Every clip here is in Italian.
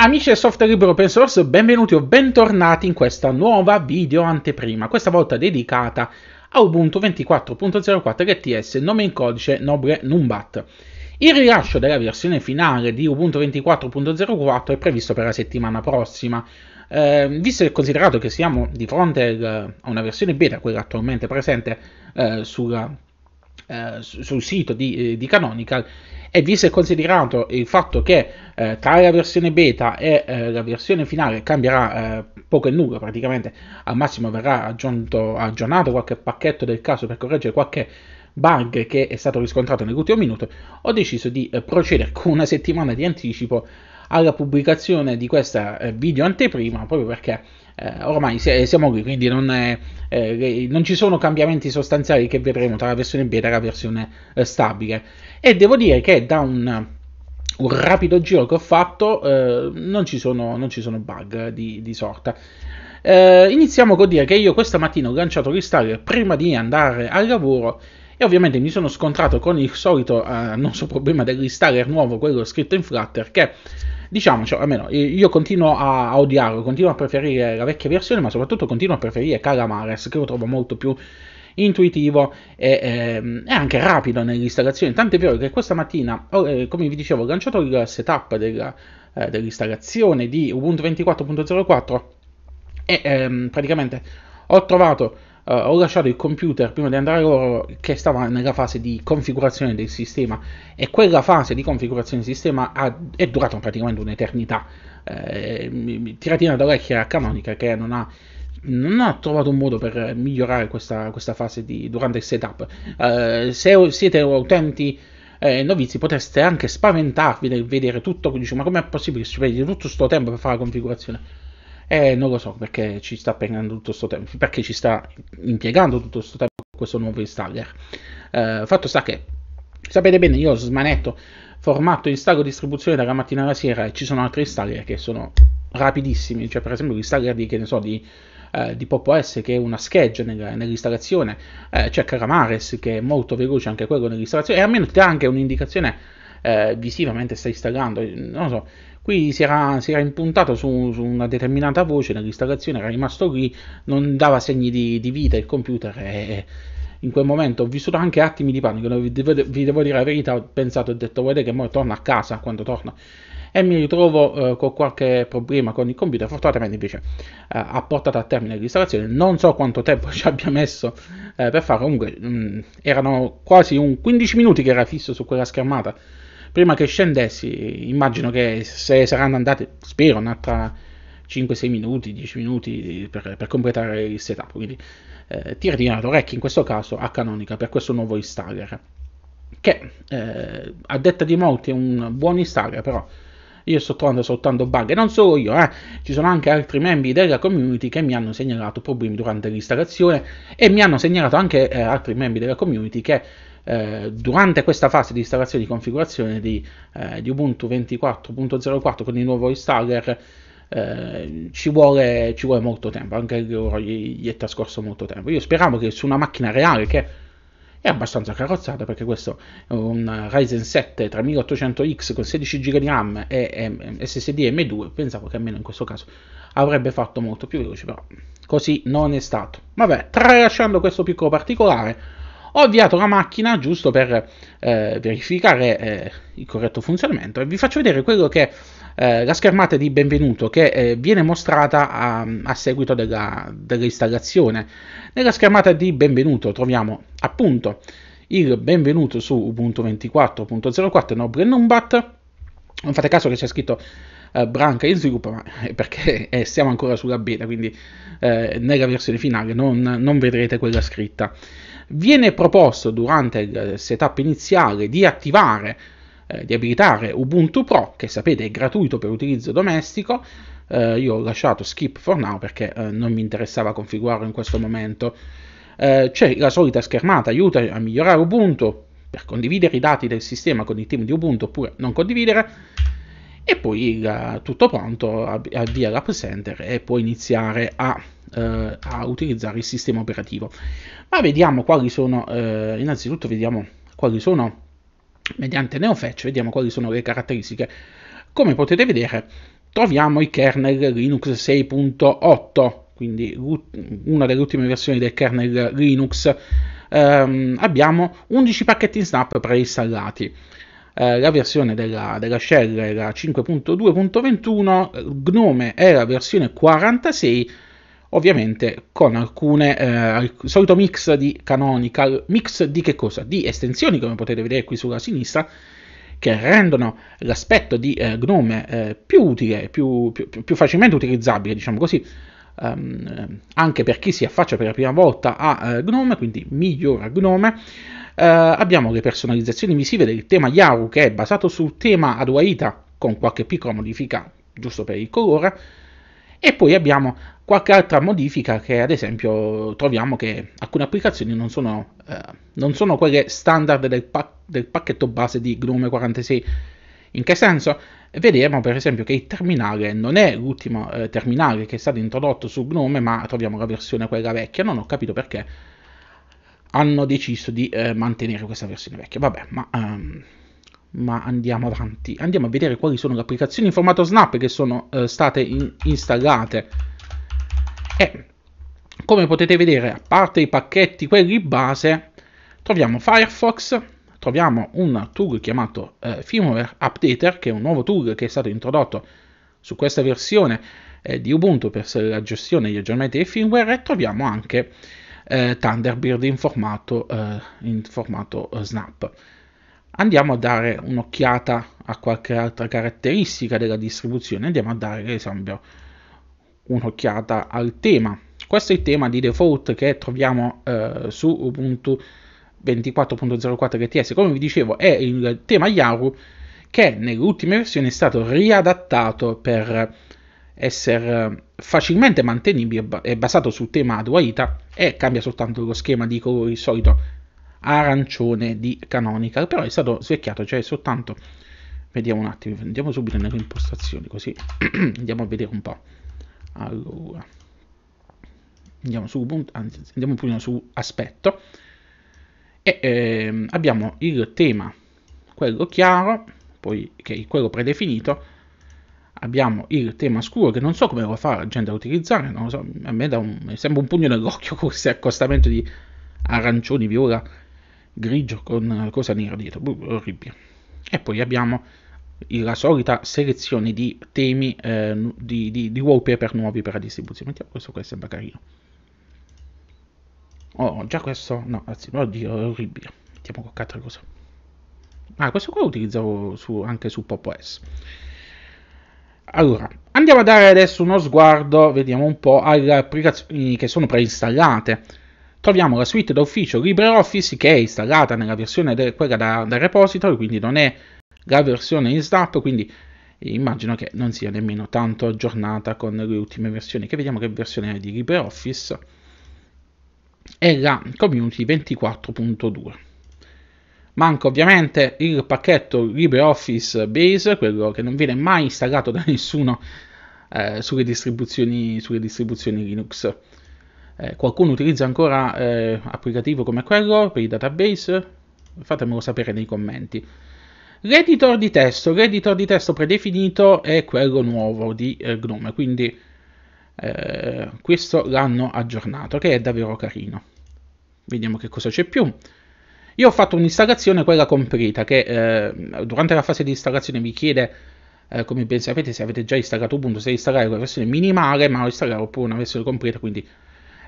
Amici del software libero open source, benvenuti o bentornati in questa nuova video anteprima, questa volta dedicata a Ubuntu 24.04 LTS, nome in codice Nobre Numbat. Il rilascio della versione finale di Ubuntu 24.04 è previsto per la settimana prossima. Eh, visto e considerato che siamo di fronte eh, a una versione beta, quella attualmente presente eh, sulla eh, sul sito di, eh, di, Canonical e visto e considerato il fatto che eh, tra la versione beta e eh, la versione finale cambierà eh, poco e nulla praticamente al massimo verrà aggiunto, aggiornato qualche pacchetto del caso per correggere qualche bug che è stato riscontrato nell'ultimo minuto ho deciso di procedere con una settimana di anticipo alla pubblicazione di questa video anteprima proprio perché eh, ormai siamo qui, quindi non, è, eh, non, ci sono cambiamenti sostanziali che vedremo tra la versione beta e la versione eh, stabile. E devo dire che da un, un rapido giro che ho fatto eh, non ci, sono, non, ci sono, bug di, di sorta. Eh, iniziamo col dire che io questa mattina ho lanciato l'installer prima di andare al lavoro e ovviamente mi sono scontrato con il solito eh, non so problema dell'installer nuovo, quello scritto in Flutter, che diciamoci, almeno io continuo a, odiarlo, continuo a preferire la vecchia versione, ma soprattutto continuo a preferire Calamares, che lo trovo molto più intuitivo e, ehm, e, anche rapido nell'installazione. Tant'è vero che questa mattina, oh, eh, come vi dicevo, ho lanciato il setup della, eh, dell'installazione di Ubuntu 24.04 e ehm, praticamente ho trovato uh, ho lasciato il computer prima di andare a loro che stava nella fase di configurazione del sistema e quella fase di configurazione del sistema ha, è durata praticamente un'eternità. Eh, tiratina d'orecchia a Canonica che non ha non ha trovato un modo per migliorare questa, questa fase di, durante il setup. Uh, se siete utenti eh, novizi potreste anche spaventarvi nel vedere tutto, dice, ma com'è possibile che ci prendi tutto questo tempo per fare la configurazione? Eh, non lo so perché ci sta prendendo tutto questo tempo, perché ci sta impiegando tutto questo tempo questo nuovo installer. Eh, fatto sta che, sapete bene, io smanetto formato installo distribuzione dalla mattina alla sera e ci sono altri installer che sono rapidissimi, cioè per esempio l'installer di, che ne so, di, eh, di Pop OS che è una scheggia nell'installazione, eh, c'è Caramares che è molto veloce anche quello nell'installazione e almeno ti dà anche un'indicazione eh, mentre stai installando, non lo so, Qui si era, si era impuntato su, su, una determinata voce nell'installazione, era rimasto lì, non dava segni di, di vita il computer e in quel momento ho vissuto anche attimi di panico, vi devo, vi devo dire la verità, ho pensato, ho detto vedete che ora torno a casa quando torno e mi ritrovo eh, con qualche problema con il computer, fortunatamente invece eh, ha portato a termine l'installazione, non so quanto tempo ci abbia messo eh, per farlo, comunque mh, mm, erano quasi un 15 minuti che era fisso su quella schermata prima che scendessi, immagino che se saranno andate, spero, un'altra 5-6 minuti, 10 minuti per, per completare il setup. Quindi eh, tirati in orecchie in questo caso a Canonica per questo nuovo installer. Che eh, a detta di molti è un buon installer, però io sto trovando soltanto bug e non solo io, eh. ci sono anche altri membri della community che mi hanno segnalato problemi durante l'installazione e mi hanno segnalato anche eh, altri membri della community che eh, durante questa fase di installazione e di configurazione di, eh, di Ubuntu 24.04 con il nuovo installer eh, ci, vuole, ci, vuole, molto tempo, anche loro gli, gli, è trascorso molto tempo. Io speravo che su una macchina reale che è abbastanza carrozzata perché questo è un Ryzen 7 3800X con 16 GB di RAM e, e SSD M2, pensavo che almeno in questo caso avrebbe fatto molto più veloce, però così non è stato. Vabbè, tralasciando questo piccolo particolare, ho avviato la macchina giusto per eh, verificare eh, il corretto funzionamento e vi faccio vedere quello che eh, la schermata di benvenuto che eh, viene mostrata a, a seguito della, dell'installazione. Nella schermata di benvenuto troviamo appunto il benvenuto su Ubuntu 24.04 Nobre Numbat. Non fate caso che c'è scritto eh, branca in sviluppo, ma è perché eh, siamo ancora sulla beta, quindi eh, nella versione finale non, non vedrete quella scritta viene proposto durante il setup iniziale di attivare, eh, di abilitare Ubuntu Pro, che sapete è gratuito per utilizzo domestico, eh, io ho lasciato skip for now perché eh, non mi interessava configurarlo in questo momento. Eh, c'è la solita schermata, aiuta a migliorare Ubuntu per condividere i dati del sistema con il team di Ubuntu oppure non condividere e poi eh, tutto pronto, avvia l'App Center e puoi iniziare a eh, a utilizzare il sistema operativo. Ma vediamo quali sono, eh, innanzitutto vediamo quali sono, mediante NeoFetch, vediamo quali sono le caratteristiche. Come potete vedere troviamo il kernel Linux 6.8, quindi una delle ultime versioni del kernel Linux. Um, abbiamo 11 pacchetti snap preinstallati. Eh, la versione della, della shell era 5.2.21, Gnome è la versione 46 ovviamente con alcune eh, il solito mix di canonical mix di che cosa di estensioni come potete vedere qui sulla sinistra che rendono l'aspetto di eh, gnome eh, più utile più, più, più, facilmente utilizzabile diciamo così ehm, eh, anche per chi si affaccia per la prima volta a eh, gnome quindi migliora gnome eh, abbiamo le personalizzazioni visive del tema Yaru che è basato sul tema Aduaita con qualche piccola modifica giusto per il colore e poi abbiamo qualche altra modifica che ad esempio troviamo che alcune applicazioni non sono, eh, non sono quelle standard del, pa- del, pacchetto base di Gnome 46. In che senso? Vediamo per esempio che il terminale non è l'ultimo eh, terminale che è stato introdotto su Gnome, ma troviamo la versione quella vecchia, non ho capito perché hanno deciso di eh, mantenere questa versione vecchia. Vabbè, ma, um, ma, andiamo avanti. Andiamo a vedere quali sono le applicazioni in formato Snap che sono eh, state in- installate e eh, come potete vedere, a parte i pacchetti, quelli base, troviamo Firefox, troviamo un tool chiamato eh, Firmware Updater, che è un nuovo tool che è stato introdotto su questa versione eh, di Ubuntu per la gestione degli aggiornamenti di firmware, e troviamo anche eh, Thunderbird in formato, eh, in formato eh, Snap. Andiamo a dare un'occhiata a qualche altra caratteristica della distribuzione, andiamo a dare esempio, un'occhiata al tema. Questo è il tema di default che troviamo eh, su Ubuntu 24.04 GTS. Come vi dicevo, è il tema Yaru che nelle ultime versioni è stato riadattato per essere facilmente mantenibile, è basato sul tema Adwaita e cambia soltanto lo schema di colori solito arancione di Canonical, però è stato svecchiato, cioè soltanto vediamo un attimo, andiamo subito nelle impostazioni così andiamo a vedere un po' allora andiamo su Ubuntu, anzi andiamo prima su aspetto e ehm, abbiamo il tema quello chiaro poi che è quello predefinito abbiamo il tema scuro che non so come lo fa la gente a utilizzare non lo so, a me un, sembra un pugno nell'occhio questo accostamento di arancioni, viola, grigio con cosa nera dietro, boh, orribile e poi abbiamo la solita selezione di temi eh, di, di, di, wallpaper nuovi per la distribuzione. Mettiamo questo che sembra carino. Oh, già questo, no, anzi, oddio, è orribile. Mettiamo qualche cosa. Ah, questo qua lo utilizzavo su, anche su Pop OS. Allora, andiamo a dare adesso uno sguardo, vediamo un po', alle applicazioni che sono preinstallate. Troviamo la suite d'ufficio LibreOffice che è installata nella versione de, quella da, da repository, quindi non è la versione in snap, quindi immagino che non sia nemmeno tanto aggiornata con le ultime versioni, che vediamo che versione è di LibreOffice, è la Community 24.2. Manca ovviamente il pacchetto LibreOffice Base, quello che non viene mai installato da nessuno eh, sulle, distribuzioni, sulle, distribuzioni, Linux. Eh, qualcuno utilizza ancora eh, applicativo come quello per i database? Fatemelo sapere nei commenti. L'editor di testo, l'editor di testo predefinito è quello nuovo di eh, Gnome, quindi eh, questo l'hanno aggiornato, che è davvero carino. Vediamo che cosa c'è più. Io ho fatto un'installazione, quella completa, che eh, durante la fase di installazione vi chiede, eh, come ben sapete, se avete già installato Ubuntu, se installare la versione minimale, ma lo installare oppure una versione completa, quindi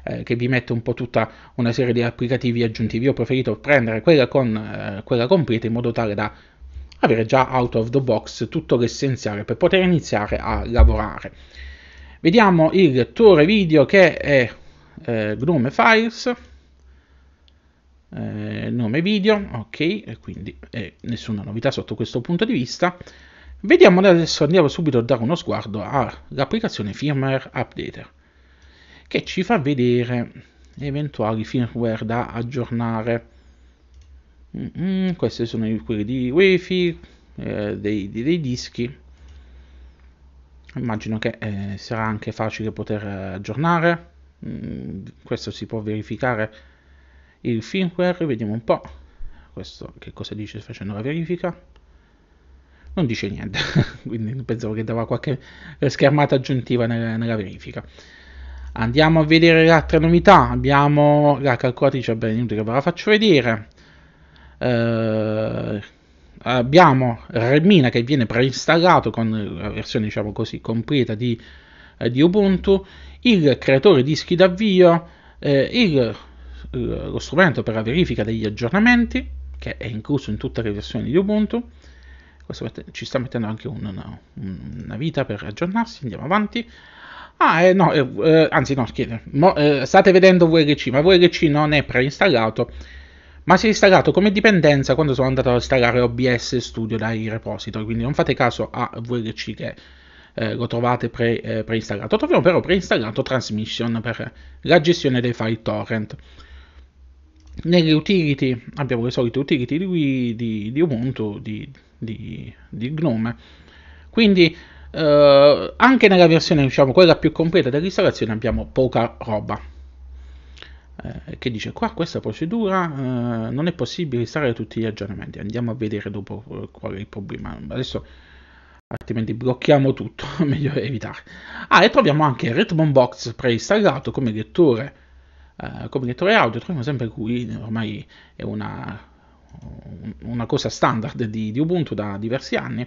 eh, che vi mette un po' tutta una serie di applicativi aggiuntivi. Io ho preferito prendere quella, con, eh, quella completa in modo tale da avere già out of the box tutto l'essenziale per poter iniziare a lavorare. Vediamo il lettore Video che è eh, Gnome Files, eh, nome video, ok, quindi eh, nessuna novità sotto questo punto di vista. Vediamo adesso, andiamo subito a dare uno sguardo all'applicazione Firmware Updater, che ci fa vedere eventuali firmware da aggiornare. Mm-hmm, questi sono quelli di wifi, eh, dei, dei, dei, dischi. Immagino che eh, sarà anche facile poter aggiornare. Mm, questo si può verificare il firmware, vediamo un po'. Questo che cosa dice facendo la verifica. Non dice niente, quindi pensavo che dava qualche schermata aggiuntiva nella, nella verifica. Andiamo a vedere le altre novità. Abbiamo la calcolatrice, bene, inutile che ve la faccio vedere eh, abbiamo Remina che viene preinstallato con la versione diciamo così completa di, eh, di Ubuntu, il creatore dischi d'avvio, eh, il, eh, lo strumento per la verifica degli aggiornamenti che è incluso in tutte le versioni di Ubuntu. Questo ci sta mettendo anche una, una vita per aggiornarsi, andiamo avanti. Ah, eh, no, eh, eh anzi no, schiede, mo, eh, state vedendo VLC, ma VLC non è preinstallato, ma si è installato come dipendenza quando sono andato a installare OBS Studio dai repository, quindi non fate caso a VLC che eh, lo trovate pre, eh, preinstallato. Troviamo però preinstallato Transmission per la gestione dei file torrent. Nelle utility abbiamo le solite utility di, di, di Ubuntu, di, di, di GNOME. Quindi eh, anche nella versione, diciamo, quella più completa dell'installazione abbiamo poca roba. Eh, che dice qua questa procedura eh, non è possibile installare tutti gli aggiornamenti andiamo a vedere dopo eh, qual è il problema adesso altrimenti blocchiamo tutto meglio evitare ah e troviamo anche Redmond Box preinstallato come lettore eh, come lettore audio troviamo sempre qui ormai è una, una cosa standard di, di, Ubuntu da diversi anni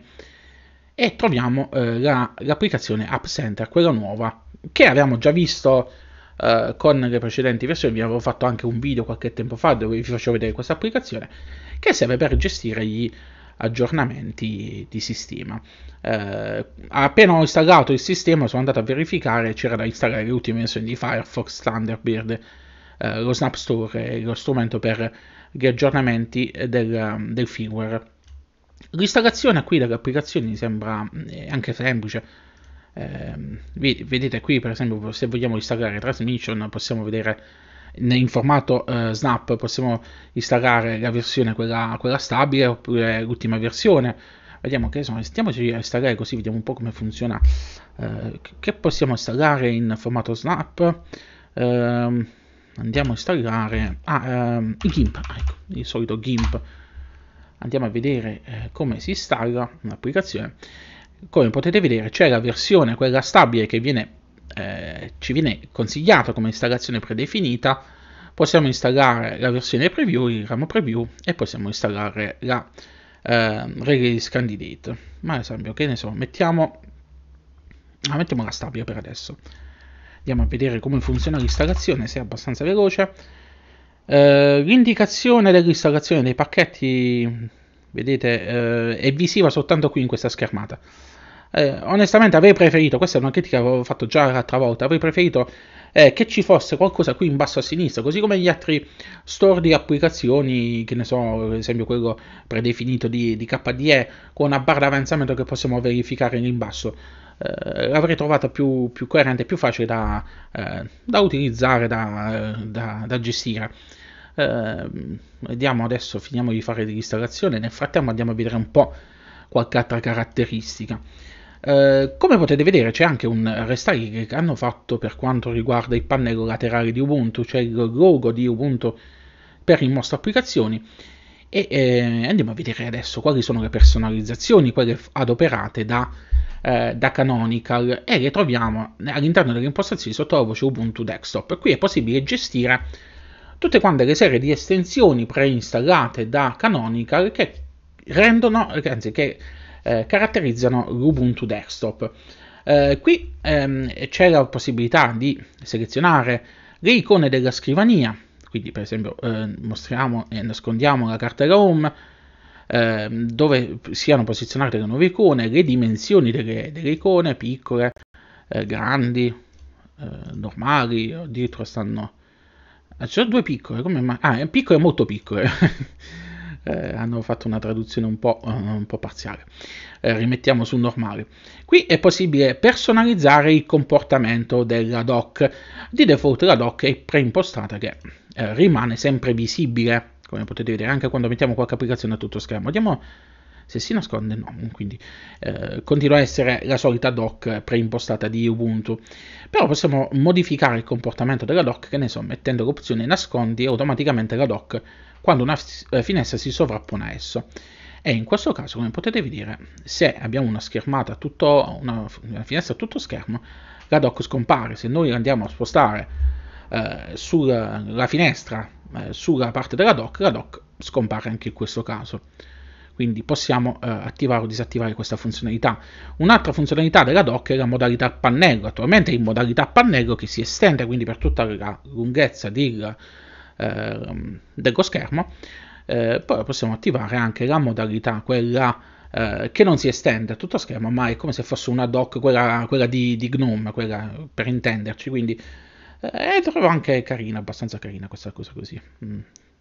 e troviamo eh, la, l'applicazione App Center quella nuova che avevamo già visto eh, con le precedenti versioni vi avevo fatto anche un video qualche tempo fa dove vi faccio vedere questa applicazione che serve per gestire gli aggiornamenti di sistema. Uh, appena ho installato il sistema sono andato a verificare, c'era da installare le ultime versioni di Firefox, Thunderbird, uh, lo Snap Store, e lo strumento per gli aggiornamenti del, del firmware. L'installazione qui delle applicazioni sembra mm, anche semplice, eh, vedete qui per esempio se vogliamo installare Transmission possiamo vedere in formato eh, snap possiamo installare la versione quella, quella stabile oppure l'ultima versione vediamo che insomma, stiamoci a installare così vediamo un po' come funziona eh, che possiamo installare in formato snap eh, andiamo a installare ah, ehm, GIMP ecco, il solito GIMP andiamo a vedere eh, come si installa l'applicazione come potete vedere c'è la versione, quella stabile che viene, eh, ci viene consigliata come installazione predefinita, possiamo installare la versione preview, il RAM preview e possiamo installare la eh, release candidate. Ma ad esempio, che ne so, mettiamo, ah, mettiamo la stabile per adesso. Andiamo a vedere come funziona l'installazione, se è abbastanza veloce. Eh, l'indicazione dell'installazione dei pacchetti vedete, eh, è visiva soltanto qui in questa schermata. Eh, onestamente avrei preferito, questa è una critica che avevo fatto già l'altra volta, avrei preferito eh, che ci fosse qualcosa qui in basso a sinistra, così come gli altri store di applicazioni, che ne so, ad esempio quello predefinito di, di KDE, con una barra d'avanzamento che possiamo verificare in basso. Eh, l'avrei trovata più, più, coerente, più facile da, eh, da utilizzare, da, da, da gestire. Eh, vediamo adesso, finiamo di fare l'installazione, nel frattempo andiamo a vedere un po' qualche altra caratteristica. Eh, come potete vedere c'è anche un restyling che hanno fatto per quanto riguarda il pannello laterale di Ubuntu, cioè il logo di Ubuntu per il mostro applicazioni e eh, andiamo a vedere adesso quali sono le personalizzazioni, quelle adoperate da, eh, da Canonical e le troviamo all'interno delle impostazioni sotto la voce Ubuntu Desktop. Qui è possibile gestire tutte quante le serie di estensioni preinstallate da Canonical che rendono, eh, anzi che eh, caratterizzano l'Ubuntu Desktop. Eh, qui ehm, c'è la possibilità di selezionare le icone della scrivania, quindi per esempio eh, mostriamo e nascondiamo la cartella home, ehm, dove siano posizionate le nuove icone, le dimensioni delle, delle icone, piccole, eh, grandi, eh, normali, addirittura stanno... Ah, ci sono due piccole, come ma... Ah, piccole molto piccole. eh, hanno fatto una traduzione un po', eh, un po parziale. Eh, rimettiamo sul normale. Qui è possibile personalizzare il comportamento della doc. Di default la doc è preimpostata che eh, rimane sempre visibile, come potete vedere, anche quando mettiamo qualche applicazione a tutto schermo. Andiamo se si nasconde no, quindi eh, continua a essere la solita doc preimpostata di Ubuntu. Però possiamo modificare il comportamento della doc, che ne so, mettendo l'opzione nascondi automaticamente la doc quando una eh, finestra si sovrappone a esso. E in questo caso, come potete vedere, se abbiamo una schermata tutto, una, una finestra tutto schermo, la doc scompare. Se noi andiamo a spostare eh, sulla finestra eh, sulla parte della doc, la doc scompare anche in questo caso. Quindi possiamo eh, attivare o disattivare questa funzionalità. Un'altra funzionalità della doc è la modalità pannello. Attualmente è in modalità pannello che si estende quindi per tutta la lunghezza del eh, dello schermo, eh, poi possiamo attivare anche la modalità, quella eh, che non si estende a tutto schermo, ma è come se fosse una doc, quella, quella di, di, GNOME, quella per intenderci, quindi eh, trovo anche carina, abbastanza carina questa cosa così, mm,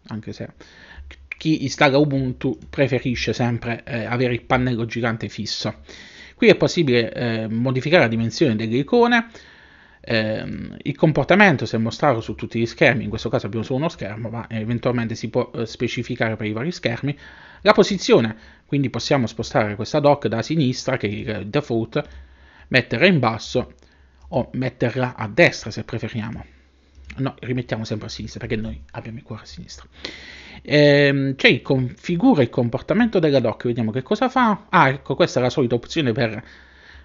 anche se chi installa Ubuntu preferisce sempre eh, avere il pannello gigante fisso. Qui è possibile eh, modificare la dimensione delle icone, ehm, il comportamento se mostrato su tutti gli schermi, in questo caso abbiamo solo uno schermo, ma eventualmente si può eh, specificare per i vari schermi, la posizione, quindi possiamo spostare questa doc da sinistra, che è il default, metterla in basso o metterla a destra se preferiamo. No, rimettiamo sempre a sinistra perché noi abbiamo il cuore a sinistra. Ehm, cioè, configura il comportamento della doc, vediamo che cosa fa. Ah, ecco, questa è la solita opzione per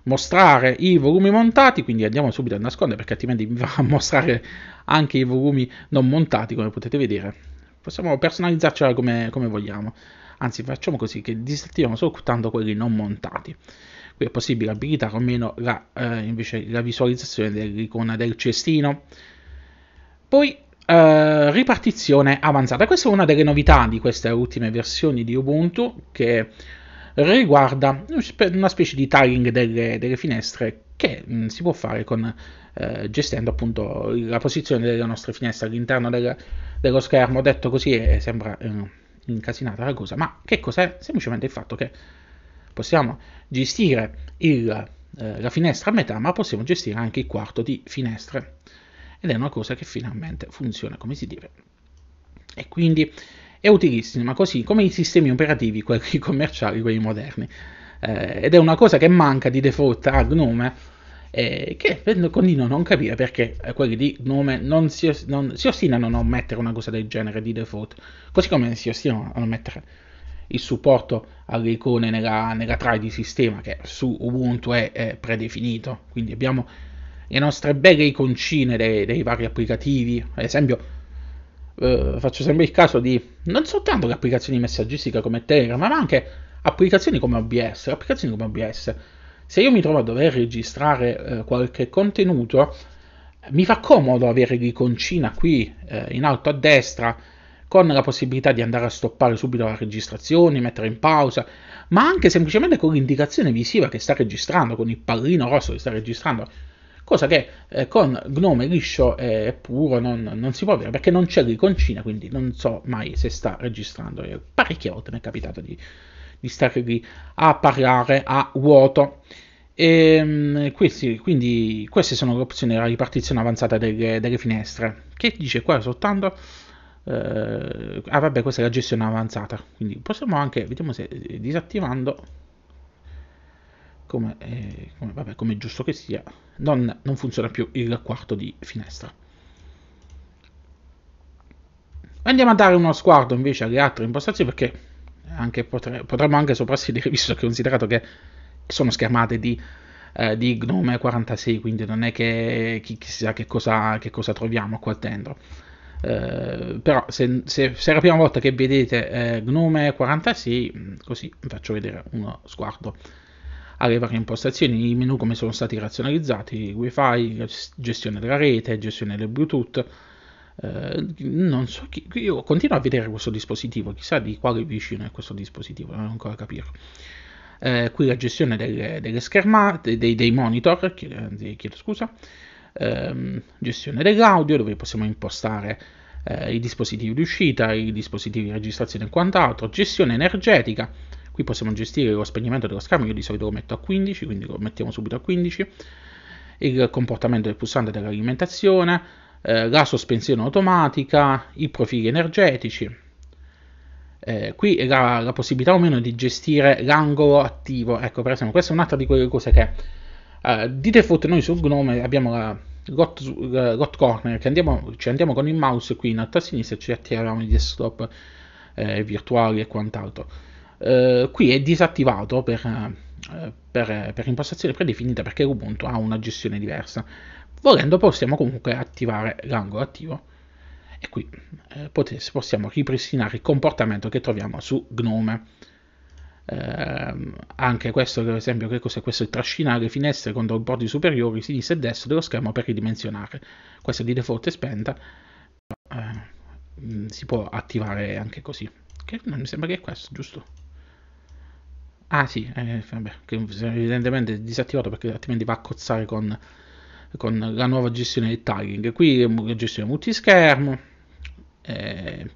mostrare i volumi montati, quindi andiamo subito a nascondere perché altrimenti vi va a mostrare anche i volumi non montati come potete vedere. Possiamo personalizzarcela come, come vogliamo, anzi facciamo così che disattiviamo soltanto quelli non montati. Qui è possibile abilitare o meno la, eh, invece la visualizzazione dell'icona del cestino. Poi eh, ripartizione avanzata. Questa è una delle novità di queste ultime versioni di Ubuntu che riguarda una specie di tiling delle, delle finestre che mh, mm, si può fare con, eh, gestendo appunto la posizione delle nostre finestre all'interno del, dello schermo. Detto così è, eh, sembra eh, incasinata la cosa, ma che cos'è? Semplicemente il fatto che possiamo gestire il, eh, la finestra a metà, ma possiamo gestire anche il quarto di finestre. Ed è una cosa che finalmente funziona, come si deve. E quindi è utilissima così come i sistemi operativi, quelli commerciali, quelli moderni. Eh, ed è una cosa che manca di default a Gnome, eh, che continuo a non capire perché eh, quelli di Gnome non si, non, si, ostinano a non mettere una cosa del genere di default, così come si ostinano a non mettere il supporto alle icone nella, nella tray di sistema che su Ubuntu è, è predefinito, quindi abbiamo le nostre belle iconcine dei, dei vari applicativi, ad esempio eh, faccio sempre il caso di non soltanto le applicazioni di messaggistica come Telegram, ma anche applicazioni come OBS. Applicazioni come OBS. Se io mi trovo a dover registrare eh, qualche contenuto, mi fa comodo avere l'iconcina qui eh, in alto a destra con la possibilità di andare a stoppare subito la registrazione, mettere in pausa, ma anche semplicemente con l'indicazione visiva che sta registrando, con il pallino rosso che sta registrando cosa che eh, con Gnome liscio e puro non, non, si può avere perché non c'è l'iconcina, quindi non so mai se sta registrando. Parecchie volte mi è capitato di, di stare lì a parlare a vuoto. E, ehm, questi, quindi queste sono le opzioni della ripartizione avanzata delle, delle finestre. Che dice qua soltanto? Eh, ah vabbè, questa è la gestione avanzata. Quindi possiamo anche, vediamo se eh, disattivando come, eh, come, vabbè, come giusto che sia, non, non funziona più il quarto di finestra. Andiamo a dare uno sguardo invece alle altre impostazioni perché anche potre, potremmo anche soprassedere visto che considerato che sono schermate di, eh, di Gnome 46 quindi non è che chissà che cosa, che cosa troviamo qua dentro. Eh, però se, se, se, è la prima volta che vedete eh, Gnome 46 così vi faccio vedere uno sguardo alle varie impostazioni, i menu come sono stati razionalizzati, wifi, gestione della rete, gestione del bluetooth. Eh, non so chi, io continuo a vedere questo dispositivo, chissà di quale vicino è questo dispositivo, non ho ancora capito. Eh, qui la gestione delle, delle schermate, dei, dei monitor, chiedo, chiedo scusa, eh, gestione dell'audio dove possiamo impostare eh, i dispositivi di uscita, i dispositivi di registrazione e quant'altro, gestione energetica, qui possiamo gestire lo spegnimento dello schermo, io di solito lo metto a 15, quindi lo mettiamo subito a 15, il comportamento del pulsante dell'alimentazione, eh, la sospensione automatica, i profili energetici. Eh, qui la, la possibilità o meno di gestire l'angolo attivo, ecco per esempio questa è un'altra di quelle cose che eh, di default noi sul Gnome abbiamo la, Got, corner che andiamo, ci andiamo con il mouse qui in alto a sinistra e ci attiviamo i desktop eh, virtuali e quant'altro eh, qui è disattivato per, eh, per, per impostazione predefinita perché Ubuntu ha una gestione diversa. Volendo possiamo comunque attivare l'angolo attivo e qui eh, potesse, possiamo ripristinare il comportamento che troviamo su Gnome. Eh, anche questo, per esempio, che cos'è questo? trascinare le finestre contro i bordi superiori, sinistra e destra dello schermo per ridimensionare. Questa di default è spenta, eh, mm, si può attivare anche così. Che non mi sembra che è questo, giusto? Ah sì, eh, vabbè, che evidentemente è disattivato perché altrimenti va a cozzare con, con la nuova gestione del tagging. Qui è gestione multischermo, eh,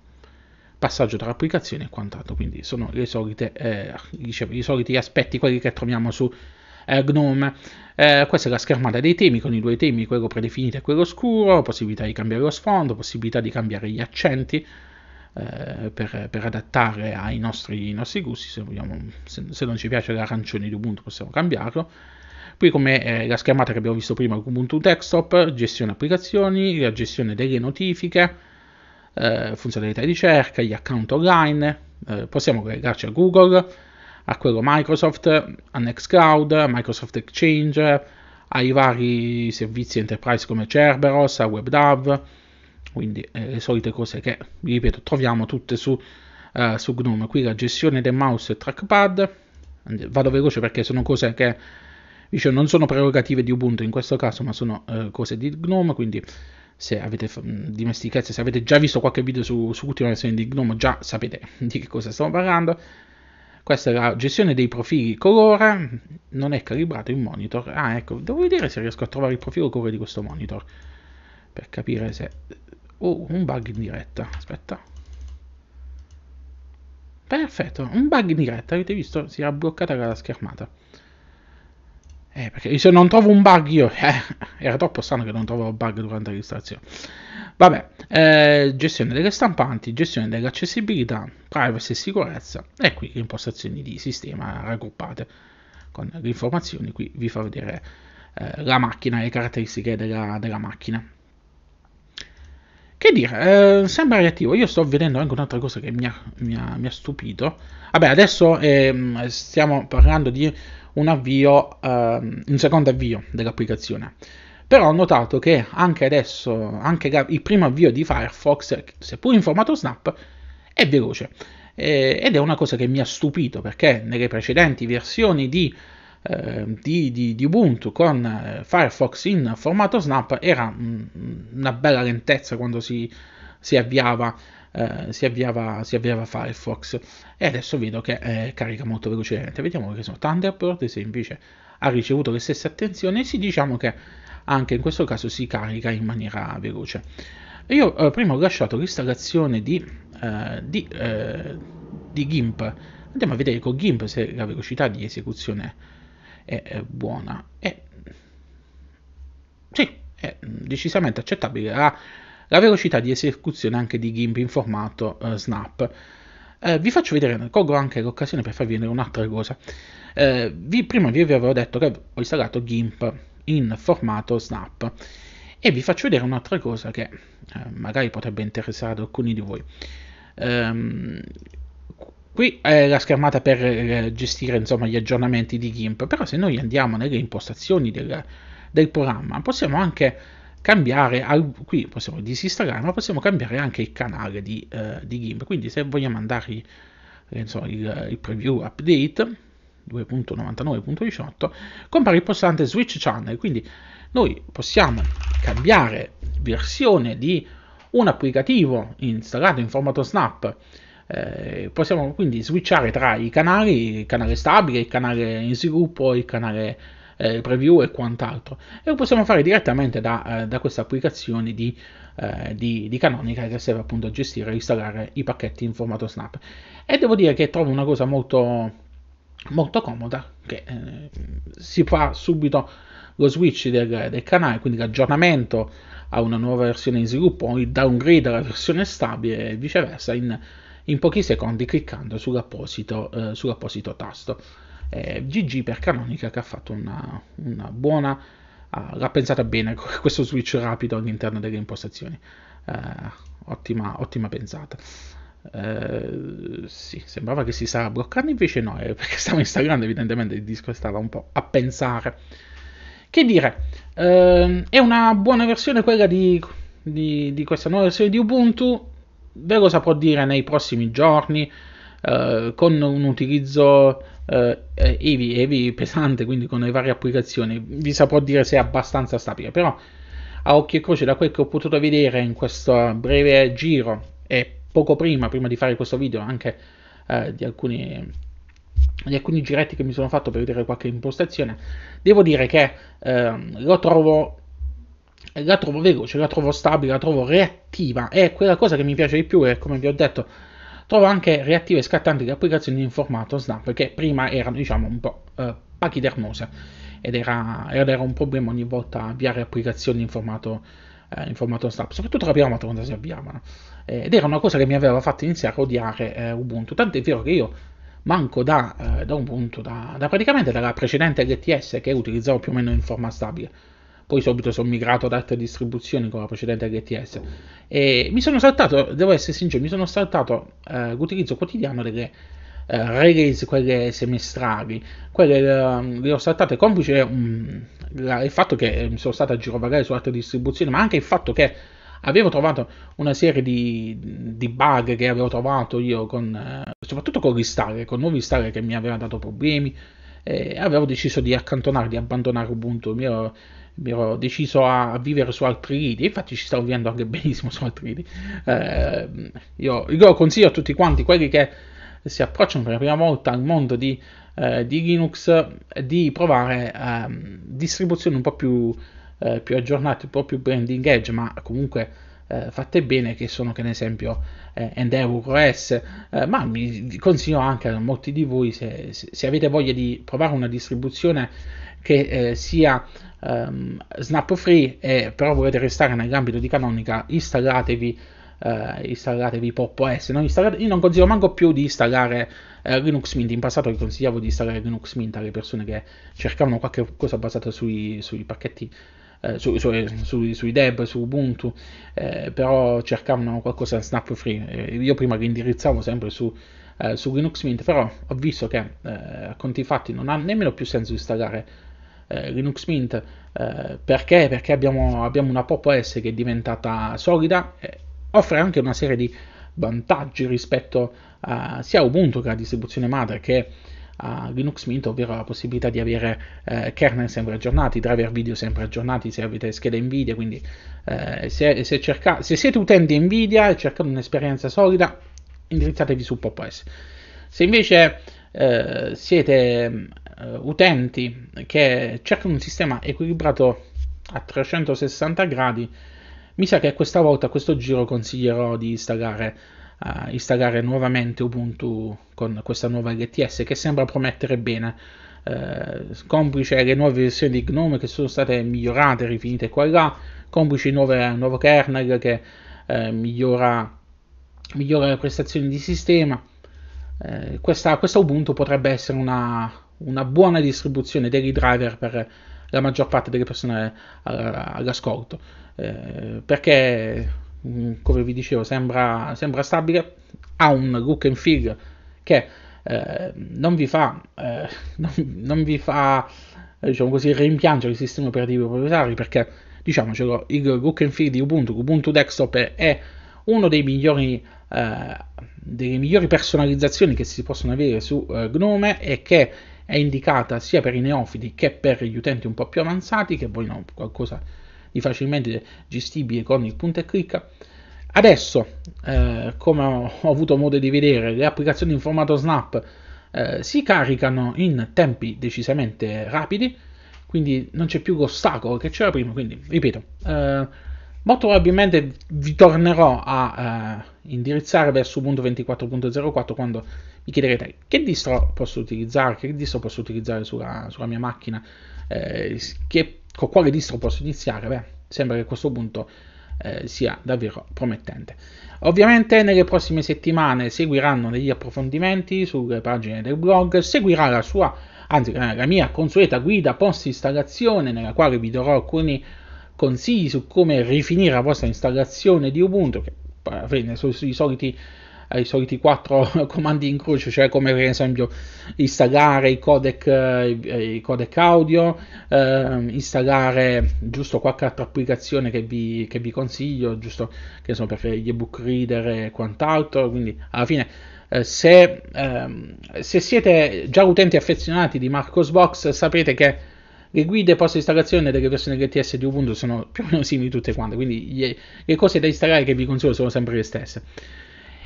passaggio tra applicazioni e quant'altro, quindi sono le solite, eh, dicevo, i soliti aspetti, quelli che troviamo su Gnome. Eh, questa è la schermata dei temi con i due temi, quello predefinito e quello scuro, possibilità di cambiare lo sfondo, possibilità di cambiare gli accenti, eh, per, per, adattare ai nostri, ai nostri gusti, se, vogliamo, se, se, non ci piace l'arancione di Ubuntu possiamo cambiarlo. Qui, come eh, la schermata che abbiamo visto prima, Ubuntu Desktop, gestione applicazioni, la gestione delle notifiche, eh, funzionalità di ricerca, gli account online, eh, possiamo collegarci a Google, a quello Microsoft, a Nextcloud, a Microsoft Exchange, ai vari servizi enterprise come Cerberos, a WebDAV, quindi eh, le solite cose che ripeto troviamo tutte su, eh, su Gnome qui la gestione del mouse e trackpad vado veloce perché sono cose che dicevo, non sono prerogative di Ubuntu in questo caso ma sono eh, cose di Gnome quindi se avete mm, dimestichezza, se avete già visto qualche video su, sull'ultima versione di Gnome già sapete di che cosa stiamo parlando questa è la gestione dei profili colore non è calibrato il monitor ah ecco devo vedere se riesco a trovare il profilo colore di questo monitor per capire se Oh, un bug in diretta, aspetta. Perfetto, un bug in diretta, avete visto? Si era bloccata la schermata. Eh, perché se non trovo un bug io, eh, era troppo strano che non trovavo bug durante la registrazione. Vabbè, eh, gestione delle stampanti, gestione dell'accessibilità, privacy e sicurezza e qui le impostazioni di sistema raggruppate con le informazioni. Qui vi fa vedere eh, la macchina, le caratteristiche della, della macchina. Che dire, eh, sembra reattivo. Io sto vedendo anche un'altra cosa che mi ha, mi ha, mi ha stupito. Vabbè, adesso ehm, stiamo parlando di un avvio, ehm, un secondo avvio dell'applicazione. Però ho notato che anche adesso, anche il primo avvio di Firefox, seppur in formato snap, è veloce. Eh, ed è una cosa che mi ha stupito perché nelle precedenti versioni di Ehm, di, di, di, Ubuntu con eh, Firefox in formato Snap era mh, mm, mm, una bella lentezza quando si, si avviava Uh, si, avviava, si, avviava, Firefox e adesso vedo che eh, carica molto velocemente. Vediamo che sono Thunderbird, se invece ha ricevuto le stesse attenzioni, e si diciamo che anche in questo caso si carica in maniera veloce. Io eh, prima ho lasciato l'installazione di, eh, di, eh, di, GIMP. Andiamo a vedere con GIMP se la velocità di esecuzione è buona. E sì, è decisamente accettabile la, la, velocità di esecuzione anche di GIMP in formato eh, snap. Eh, vi faccio vedere, colgo anche l'occasione per farvi vedere un'altra cosa. Eh, vi, prima vi avevo detto che ho installato GIMP in formato snap e vi faccio vedere un'altra cosa che eh, magari potrebbe interessare ad alcuni di voi. Ehm, Qui è la schermata per eh, gestire insomma, gli aggiornamenti di GIMP, però se noi andiamo nelle impostazioni del, del programma possiamo anche cambiare, al, qui possiamo disinstallare, ma possiamo cambiare anche il canale di, eh, di GIMP, quindi se vogliamo andare eh, insomma, il, il preview update 2.99.18 compare il pulsante switch channel, quindi noi possiamo cambiare versione di un applicativo installato in formato snap eh, possiamo quindi switchare tra i canali, il canale stabile, il canale in sviluppo, il canale eh, preview e quant'altro. E lo possiamo fare direttamente da, eh, da questa applicazione eh, di, di, di Canonical che serve appunto a gestire e installare i pacchetti in formato Snap. E devo dire che trovo una cosa molto, molto comoda che eh, si fa subito lo switch del, del canale, quindi l'aggiornamento a una nuova versione in sviluppo, il downgrade alla versione stabile e viceversa in in pochi secondi cliccando sull'apposito, eh, sull'apposito tasto. Eh, GG per Canonica che ha fatto una, una buona... Uh, l'ha pensata bene questo switch rapido all'interno delle impostazioni. Eh, ottima, ottima pensata. Uh, sì, sembrava che si stava bloccando, invece no, eh, perché stavo installando evidentemente il disco stava un po' a pensare. Che dire, uh, è una buona versione quella di, di, di questa nuova versione di Ubuntu, ve lo saprò dire nei prossimi giorni eh, con un utilizzo eh, EVI, eh, EVI pesante, quindi con le varie applicazioni. Vi saprò dire se è abbastanza stabile, però a occhio e croce da quel che ho potuto vedere in questo breve giro e poco prima, prima di fare questo video, anche eh, di alcuni di alcuni giretti che mi sono fatto per vedere qualche impostazione, devo dire che eh, lo trovo la trovo veloce, cioè la trovo stabile, la trovo reattiva. È quella cosa che mi piace di più e come vi ho detto, trovo anche reattive e scattanti le applicazioni in formato Snap, che prima erano diciamo un po' eh, pachidernose ed era, ed era, un problema ogni volta avviare applicazioni in formato, eh, in formato Snap, soprattutto la prima quando si avviavano. Eh, ed era una cosa che mi aveva fatto iniziare a odiare eh, Ubuntu, tant'è vero che io manco da, eh, da Ubuntu, da, da praticamente dalla precedente LTS che utilizzavo più o meno in forma stabile poi subito sono migrato ad altre distribuzioni con la precedente LTS e mi sono saltato, devo essere sincero, mi sono saltato eh, l'utilizzo quotidiano delle eh, release, quelle semestrali, quelle ehm, le ho saltate complice mh, mm, il fatto che eh, mi sono stato a girovagare su altre distribuzioni, ma anche il fatto che avevo trovato una serie di, di, bug che avevo trovato io, con, eh, soprattutto con l'installer, con nuovi installer che mi aveva dato problemi, eh, avevo deciso di accantonare, di abbandonare Ubuntu. Mi ero, mi ero deciso a, vivere su altri lidi, infatti ci sto vivendo anche benissimo su altri lidi. Eh, io, io, consiglio a tutti quanti quelli che si approcciano per la prima volta al mondo di, eh, di Linux eh, di provare eh, distribuzioni un po' più, eh, più, aggiornate, un po' più branding edge, ma comunque eh, fatte bene che sono che ne esempio eh, Endeavor OS eh, ma mi consiglio anche a molti di voi se, se, avete voglia di provare una distribuzione che eh, sia um, Snap Free e però volete restare nell'ambito di Canonica, installatevi Uh, installatevi Pop OS. Non io non consiglio manco più di installare uh, Linux Mint. In passato vi consigliavo di installare Linux Mint alle persone che cercavano qualche cosa basata sui, sui pacchetti. Uh, eh, su, su, su, sui deb, su Ubuntu, però cercavano qualcosa snap free. io prima li indirizzavo sempre su, Linux Mint, però ho visto che a conti fatti non ha nemmeno più senso installare eh, Linux Mint. Eh, perché? Perché abbiamo, abbiamo una Pop OS che è diventata solida, e offre anche una serie di vantaggi rispetto a, sia a Ubuntu che alla distribuzione madre che a Linux Mint, ovvero la possibilità di avere eh, kernel sempre aggiornati, driver video sempre aggiornati se avete scheda Nvidia, quindi eh, se, se, cerca, se, siete utenti Nvidia e cercate un'esperienza solida, indirizzatevi su Pop OS. Se invece eh, siete eh, utenti che cercano un sistema equilibrato a 360 gradi, mi sa che questa volta, a questo giro, consiglierò di installare, uh, eh, installare nuovamente Ubuntu con questa nuova LTS che sembra promettere bene. Uh, complice le nuove versioni di Gnome che sono state migliorate, rifinite qua e là, complice il nuovo kernel che uh, migliora, migliora, le prestazioni di sistema. questa, questa Ubuntu potrebbe essere una, una buona distribuzione dei driver per la maggior parte delle persone all'ascolto, eh, perché mm, come vi dicevo sembra, sembra, stabile, ha un look and feel che eh, non vi fa, eh, non, non vi fa diciamo così, rimpiangere il sistema operativo proprietario perché diciamocelo, il look and feel di Ubuntu, Ubuntu Desktop è, è uno dei migliori eh, delle migliori personalizzazioni che si possono avere su eh, Gnome e che è indicata sia per i neofiti che per gli utenti un po' più avanzati che vogliono qualcosa di facilmente gestibile con il punto e clicca. Adesso, eh, come ho, avuto modo di vedere, le applicazioni in formato Snap eh, si caricano in tempi decisamente rapidi, quindi non c'è più l'ostacolo che c'era prima, quindi ripeto, eh, molto probabilmente vi tornerò a eh, indirizzare verso Ubuntu 24.04 quando mi chiederete che distro posso utilizzare, che distro posso utilizzare sulla, sulla mia macchina, eh, che, con quale distro posso iniziare? Beh, sembra che a questo punto eh, sia davvero promettente. Ovviamente nelle prossime settimane seguiranno degli approfondimenti sulle pagine del blog, seguirà la sua, anzi eh, la mia consueta guida post installazione nella quale vi darò alcuni consigli su come rifinire la vostra installazione di Ubuntu, che eh, sono i soliti ai soliti quattro comandi in croce, cioè come per esempio installare i codec, eh, i codec audio, eh, installare giusto qualche altra applicazione che vi, che vi consiglio, giusto che sono per gli ebook reader e quant'altro, quindi alla fine eh, se, ehm, se, siete già utenti affezionati di Marcosbox, sapete che le guide post installazione delle versioni LTS di Ubuntu sono più o meno simili tutte quante, quindi le cose da installare che vi consiglio sono sempre le stesse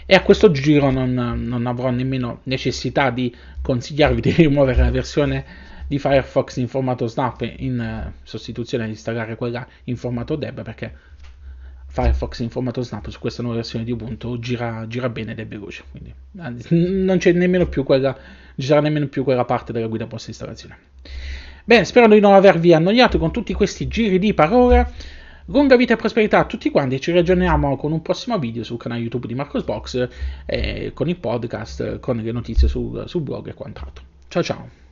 e a questo giro non, non avrò nemmeno necessità di consigliarvi di rimuovere la versione di Firefox in formato snap in eh, sostituzione di installare quella in formato deb perché Firefox in formato snap su questa nuova versione di Ubuntu gira, gira bene ed è veloce quindi eh, non c'è nemmeno più quella ci sarà nemmeno più quella parte della guida post installazione bene spero di non avervi annoiato con tutti questi giri di parole Lunga vita e prosperità a tutti quanti, e ci ragioniamo con un prossimo video sul canale YouTube di Marcosbox, eh, con il podcast, con le notizie sul, sul blog e quant'altro. Ciao ciao!